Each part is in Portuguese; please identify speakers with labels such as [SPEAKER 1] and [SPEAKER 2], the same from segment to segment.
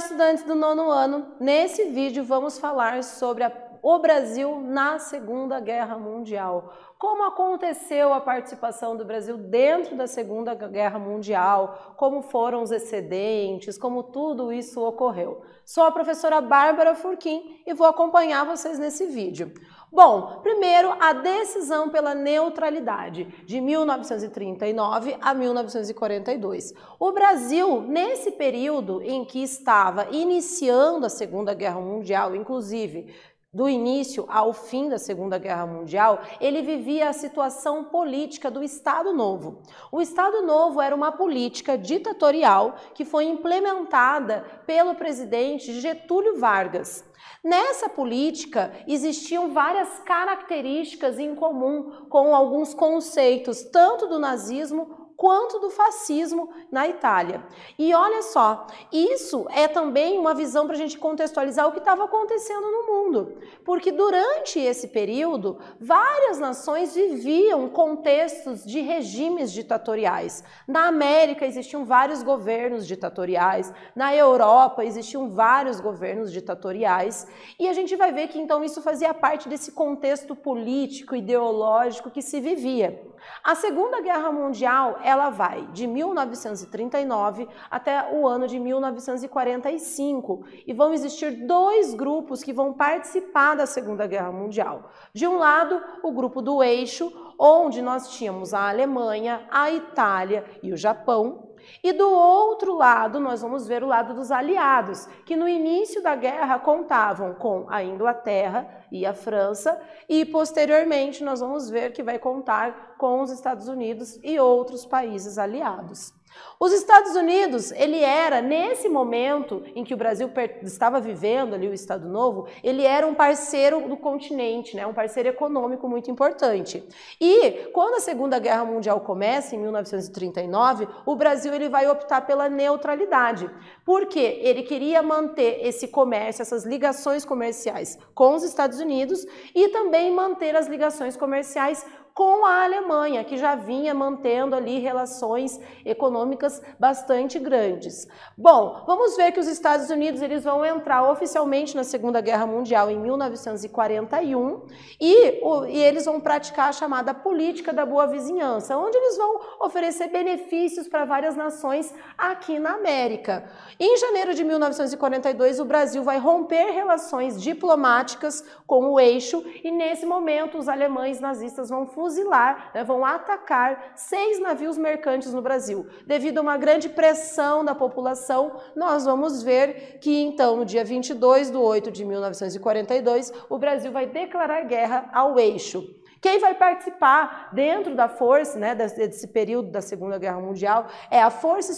[SPEAKER 1] Olá, estudantes do nono ano! Nesse vídeo vamos falar sobre a o Brasil na Segunda Guerra Mundial. Como aconteceu a participação do Brasil dentro da Segunda Guerra Mundial, como foram os excedentes, como tudo isso ocorreu. Sou a professora Bárbara Furquim e vou acompanhar vocês nesse vídeo. Bom, primeiro a decisão pela neutralidade de 1939 a 1942. O Brasil, nesse período em que estava iniciando a Segunda Guerra Mundial, inclusive do início ao fim da Segunda Guerra Mundial, ele vivia a situação política do Estado Novo. O Estado Novo era uma política ditatorial que foi implementada pelo presidente Getúlio Vargas. Nessa política existiam várias características em comum com alguns conceitos tanto do nazismo quanto do fascismo na Itália. E olha só, isso é também uma visão para a gente contextualizar o que estava acontecendo no mundo, porque durante esse período várias nações viviam contextos de regimes ditatoriais. Na América existiam vários governos ditatoriais, na Europa existiam vários governos ditatoriais, e a gente vai ver que então isso fazia parte desse contexto político, ideológico que se vivia. A Segunda Guerra Mundial ela vai de 1939 até o ano de 1945 e vão existir dois grupos que vão participar da Segunda Guerra Mundial. De um lado, o grupo do eixo, onde nós tínhamos a Alemanha, a Itália e o Japão, e do outro lado, nós vamos ver o lado dos aliados, que no início da guerra contavam com a Inglaterra e a França, e posteriormente nós vamos ver que vai contar com os Estados Unidos e outros países aliados. Os Estados Unidos, ele era, nesse momento em que o Brasil estava vivendo ali o Estado Novo, ele era um parceiro do continente, né? um parceiro econômico muito importante. E quando a Segunda Guerra Mundial começa, em 1939, o Brasil ele vai optar pela neutralidade, porque ele queria manter esse comércio, essas ligações comerciais com os Estados Unidos e também manter as ligações comerciais com a Alemanha, que já vinha mantendo ali relações econômicas bastante grandes. Bom, vamos ver que os Estados Unidos eles vão entrar oficialmente na Segunda Guerra Mundial em 1941 e, o, e eles vão praticar a chamada política da boa vizinhança, onde eles vão oferecer benefícios para várias nações aqui na América. Em janeiro de 1942, o Brasil vai romper relações diplomáticas com o eixo e nesse momento os alemães nazistas vão fuzilar, né, vão atacar seis navios mercantes no Brasil. Devido a uma grande pressão da população, nós vamos ver que então no dia 22 de 8 de 1942, o Brasil vai declarar guerra ao eixo. Quem vai participar dentro da força, né, desse período da Segunda Guerra Mundial, é a Força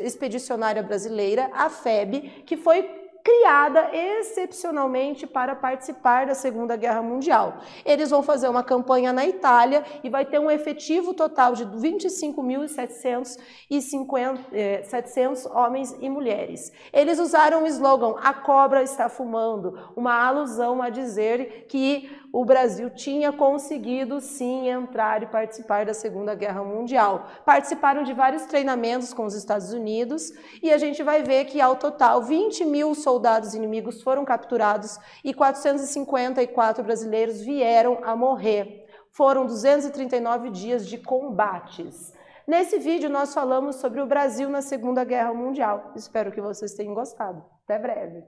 [SPEAKER 1] Expedicionária Brasileira, a FEB, que foi criada excepcionalmente para participar da Segunda Guerra Mundial. Eles vão fazer uma campanha na Itália e vai ter um efetivo total de 25.700 eh, homens e mulheres. Eles usaram o slogan A cobra está fumando, uma alusão a dizer que o Brasil tinha conseguido sim entrar e participar da Segunda Guerra Mundial. Participaram de vários treinamentos com os Estados Unidos e a gente vai ver que ao total 20 mil soldados soldados inimigos foram capturados e 454 brasileiros vieram a morrer. Foram 239 dias de combates. Nesse vídeo, nós falamos sobre o Brasil na Segunda Guerra Mundial. Espero que vocês tenham gostado. Até breve!